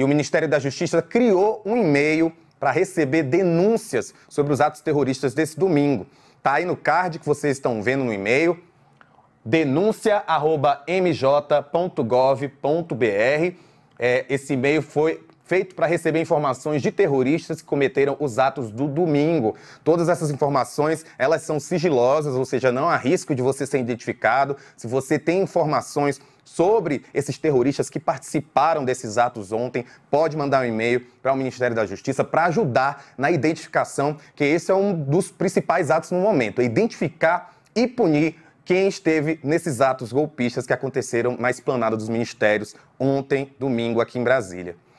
e o Ministério da Justiça criou um e-mail para receber denúncias sobre os atos terroristas desse domingo. Tá aí no card que vocês estão vendo no e-mail denúncia@mj.gov.br. É, esse e-mail foi feito para receber informações de terroristas que cometeram os atos do domingo. Todas essas informações, elas são sigilosas, ou seja, não há risco de você ser identificado. Se você tem informações sobre esses terroristas que participaram desses atos ontem, pode mandar um e-mail para o Ministério da Justiça para ajudar na identificação, que esse é um dos principais atos no momento, identificar e punir quem esteve nesses atos golpistas que aconteceram na esplanada dos ministérios ontem, domingo, aqui em Brasília.